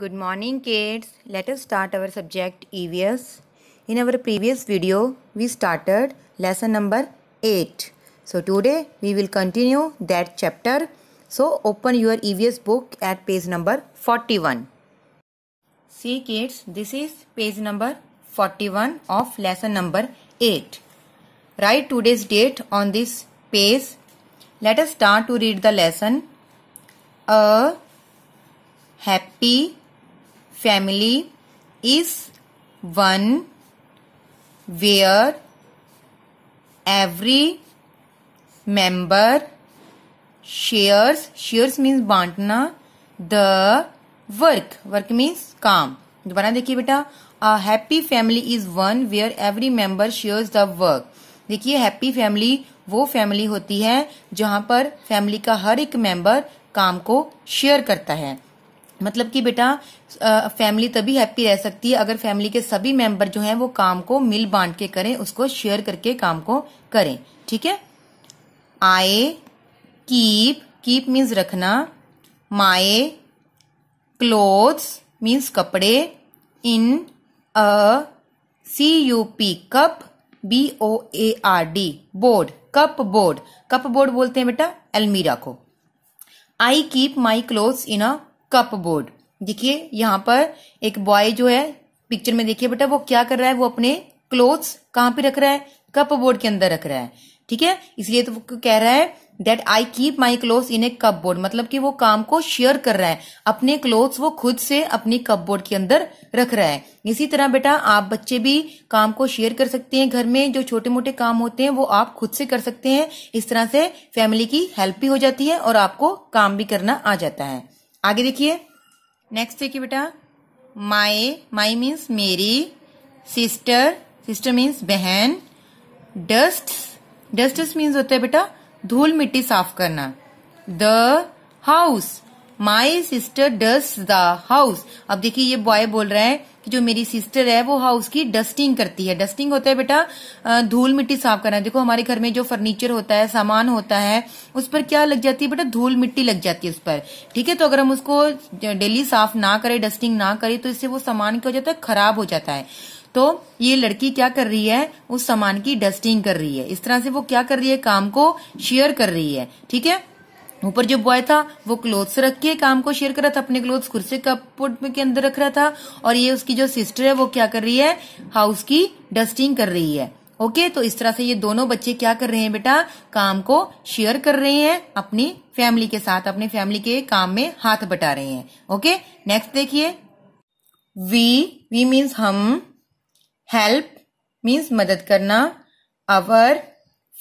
Good morning kids. Let us start our subject EVS. In our previous video, we started lesson number 8. So today we will continue that chapter. So open your EVS book at page number 41. See kids, this is page number 41 of lesson number 8. Write today's date on this page. Let us start to read the lesson. A happy family is one where every member shares shares means बांटना the work work means काम दोबारा देखिए बेटा a happy family is one where every member shares the work देखिए happy family वो family होती है जहां पर फैमिली का हर एक मेंबर काम को शेयर करता है मतलब कि बेटा फैमिली तभी हैप्पी रह सकती है अगर फैमिली के सभी मेंबर जो हैं वो काम को मिल बांट के करें उसको शेयर करके काम को करें ठीक है आए कीप कीप मीन्स रखना माए क्लोथ्स मीन्स कपड़े in a C U P cup B O A R D board cupboard cupboard बोलते हैं बेटा अलमीरा को I keep my clothes in a cupboard देखिए यहाँ पर एक बॉय जो है पिक्चर में देखिए बेटा वो क्या कर रहा है वो अपने क्लोथ्स कहाँ पे रख रहा है कप बोर्ड के अंदर रख रहा है ठीक है इसलिए तो वो कह रहा है that I keep my cloth in a cupboard मतलब कि वो काम को शेयर कर रहा है अपने क्लोथ्स वो खुद से अपनी कप बोर्ड के अंदर रख रहा है इसी तरह बेटा आप बच्चे भी काम को शेयर कर सकते हैं घर में जो छोटे मोटे काम होते हैं वो आप खुद से कर सकते हैं इस तरह से फैमिली की हेल्प भी हो जाती है और आपको काम भी करना आ जाता है आगे देखिए नेक्स्ट देखिए बेटा माए माई मीन्स मेरी सिस्टर सिस्टर मीन्स बहन डस्ट डस्ट मीन्स होता है बेटा धूल मिट्टी साफ करना the house my sister dust the house अब देखिए ये बॉय बोल रहा है कि जो मेरी सिस्टर है वो हाउस की डस्टिंग करती है डस्टिंग होता है बेटा धूल मिट्टी साफ करना देखो हमारे घर में जो फर्नीचर होता है सामान होता है उस पर क्या लग जाती है बेटा धूल मिट्टी लग जाती है उस पर ठीक है तो अगर हम उसको डेली साफ ना करें डस्टिंग ना करें तो इससे वो सामान क्या हो जाता है खराब हो जाता है तो ये लड़की क्या कर रही है उस सामान की डस्टिंग कर रही है इस तरह से वो क्या कर रही है काम को शेयर कर रही है ठीक है ऊपर जो बॉय था वो क्लोथ्स रख के काम को शेयर कर रहा था अपने क्लोथ्स कुर्सी कपबोर्ड के अंदर रख रहा था और ये उसकी जो सिस्टर है वो क्या कर रही है हाउस की डस्टिंग कर रही है ओके तो इस तरह से ये दोनों बच्चे क्या कर रहे हैं बेटा काम को शेयर कर रहे हैं अपनी फैमिली के साथ अपनी फैमिली के काम में हाथ बटा रहे हैं ओके नेक्स्ट देखिए वी वी मीन्स हम हेल्प मीन्स मदद करना our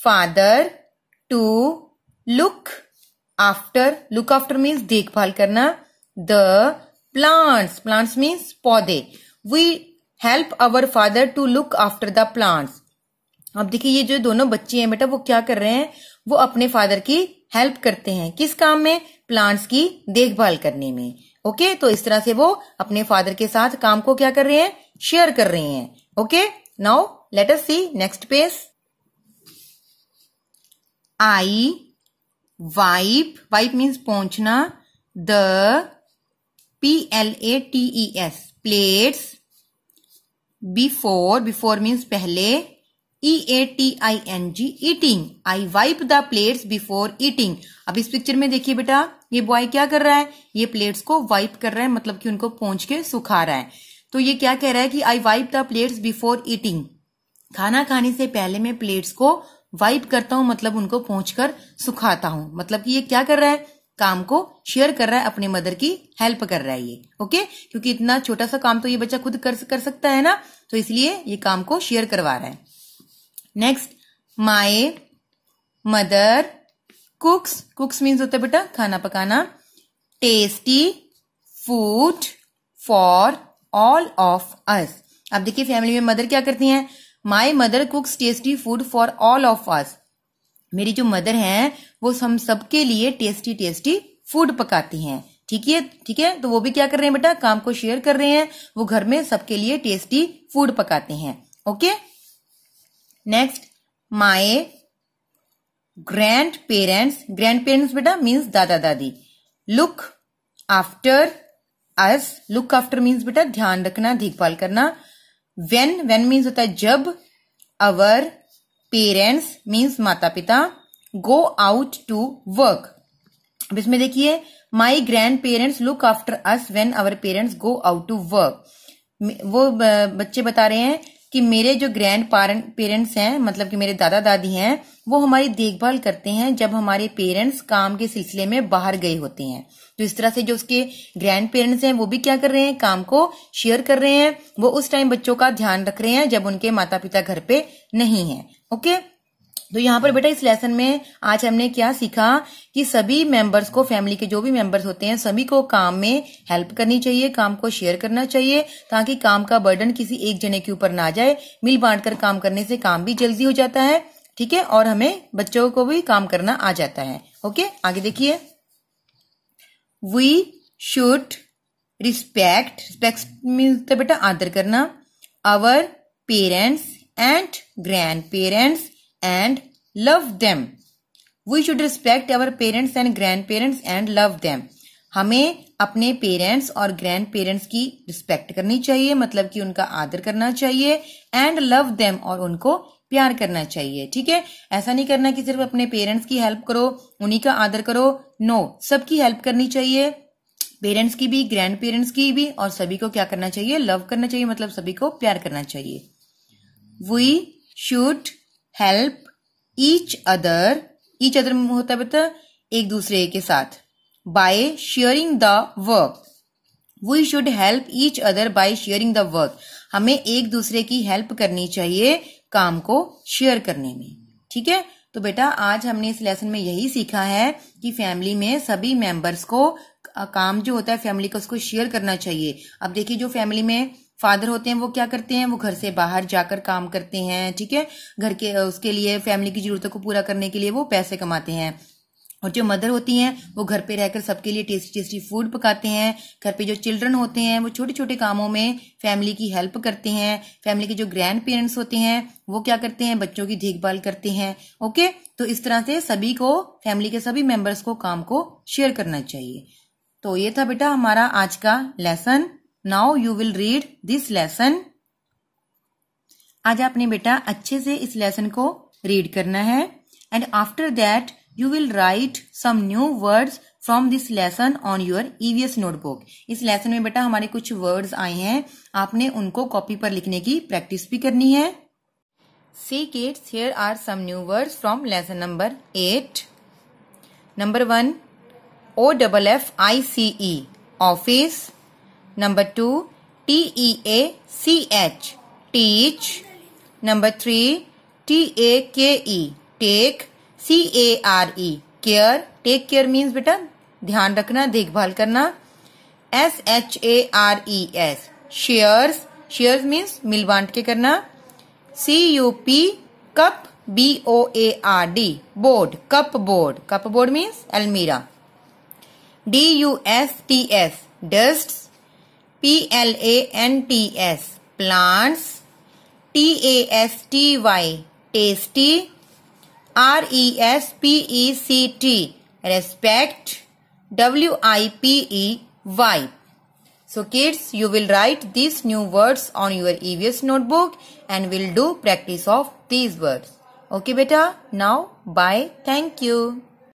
father to look after look after means देखभाल करना द प्लांट्स प्लांट्स मीन्स पौधे we help our father to look after the plants अब देखिए ये जो दोनों बच्चे हैं बेटा वो क्या कर रहे हैं वो अपने फादर की हेल्प करते हैं किस काम में प्लांट्स की देखभाल करने में ओके तो इस तरह से वो अपने फादर के साथ काम को क्या कर रहे हैं शेयर कर रहे हैं okay now let us see next page I wipe wipe means पहुंचना the P L A T E S plates before before means पहले E A T I N G eating I wipe the plates before eating अब इस picture में देखिए बेटा ये boy क्या कर रहा है ये प्लेट्स को वाइप कर रहा है मतलब कि उनको पहुंच के सुखा रहा है तो ये क्या कह रहा है कि I wipe the plates before eating खाना खाने से पहले मैं प्लेट्स को वाइप करता हूं मतलब उनको पहुंच सुखाता हूं मतलब कि ये क्या कर रहा है काम को शेयर कर रहा है अपने मदर की हेल्प कर रहा है ये ओके क्योंकि इतना छोटा सा काम तो ये बच्चा खुद कर कर सकता है ना तो इसलिए ये काम को शेयर करवा रहा है नेक्स्ट माए मदर कुक्स कुक्स मीन्स होता है बेटा खाना पकाना tasty food for all of us अब देखिए फैमिली में मदर क्या करती हैं my mother cooks tasty food for all of us मेरी जो मदर हैं वो हम सबके लिए टेस्टी टेस्टी फूड पकाती हैं ठीक है ठीक है तो वो भी क्या कर रहे हैं बेटा काम को शेयर कर रहे हैं वो घर में सबके लिए टेस्टी फूड पकाते हैं okay next my grandparents grandparents बेटा मीन्स दादा दादी look after us look after means बेटा ध्यान रखना देखभाल करना वेन वेन मीन्स होता है जब अवर पेरेंट्स मीन्स माता पिता गो आउट टू वर्क अब इसमें देखिए my grandparents look after us when our parents go out to work वो बच्चे बता रहे हैं कि मेरे जो ग्रैंड पेरेंट्स हैं मतलब कि मेरे दादा दादी हैं वो हमारी देखभाल करते हैं जब हमारे पेरेंट्स काम के सिलसिले में बाहर गए होते हैं तो इस तरह से जो उसके ग्रैंड पेरेंट्स हैं वो भी क्या कर रहे हैं काम को शेयर कर रहे हैं वो उस टाइम बच्चों का ध्यान रख रहे हैं जब उनके माता पिता घर पे नहीं है ओके तो यहाँ पर बेटा इस लेसन में आज हमने क्या सीखा कि सभी मेंबर्स को फैमिली के जो भी मेंबर्स होते हैं सभी को काम में हेल्प करनी चाहिए काम को शेयर करना चाहिए ताकि काम का बर्डन किसी एक जने के ऊपर ना जाए मिल बांट कर काम करने से काम भी जल्दी हो जाता है ठीक है और हमें बच्चों को भी काम करना आ जाता है ओके आगे देखिए we should respect respect means बेटा आदर करना our parents and grandparents and love them. We should respect our parents and grandparents and love them. हमें अपने पेरेंट्स और ग्रैंड पेरेंट्स की रिस्पेक्ट करनी चाहिए मतलब कि उनका आदर करना चाहिए एंड लव देम और उनको प्यार करना चाहिए ठीक है ऐसा नहीं करना कि सिर्फ अपने पेरेंट्स की हेल्प करो उन्हीं का आदर करो नो no, सबकी हेल्प करनी चाहिए पेरेंट्स की भी ग्रैंड पेरेंट्स की भी और सभी को क्या करना चाहिए लव करना चाहिए मतलब सभी को प्यार करना चाहिए we should help each other each other में होता है बेटा एक दूसरे के साथ by sharing the work we should help each other by sharing the work हमें एक दूसरे की हेल्प करनी चाहिए काम को शेयर करने में ठीक है तो बेटा आज हमने इस लेसन में यही सीखा है कि फैमिली में सभी मेंबर्स को काम जो होता है फैमिली का उसको शेयर करना चाहिए अब देखिए जो फैमिली में फादर होते हैं वो क्या करते हैं वो घर से बाहर जाकर काम करते हैं ठीक है घर के उसके लिए फैमिली की जरूरतों को पूरा करने के लिए वो पैसे कमाते हैं और जो मदर होती हैं वो घर पे रहकर सबके लिए टेस्टी टेस्टी फूड पकाते हैं घर पे जो चिल्ड्रन होते हैं वो छोटे छोटे कामों में फैमिली की हेल्प करते हैं फैमिली के जो ग्रैंड पेरेंट्स होते हैं वो क्या करते हैं बच्चों की देखभाल करते हैं ओके तो इस तरह से सभी को फैमिली के सभी मेंबर्स को काम को शेयर करना चाहिए तो ये था बेटा हमारा आज का lesson now you will read this lesson आज आपने बेटा अच्छे से इस लेसन को रीड करना है and after that you will write some new words from this lesson on your EVS notebook इस लेसन में बेटा हमारे कुछ वर्ड्स आए हैं आपने उनको कॉपी पर लिखने की प्रैक्टिस भी करनी है see kids here are some new words from lesson number eight number one O double F I C E office Number 2. T-E-A-C-H. Teach. Number 3. E e. T-A-K-E. E. Take. C-A-R-E. Care take care means बेटा ध्यान रखना देखभाल करना S H A R E S shares shares means मिल बांट के करना C U P cup B O A R D board cupboard cupboard means एलमीरा D U S T S dust P L A N T S plants T A S T Y tasty R E S P E C T respect W I P E Y so kids you will write these new words on your EVS notebook and will do practice of these words okay beta now bye thank you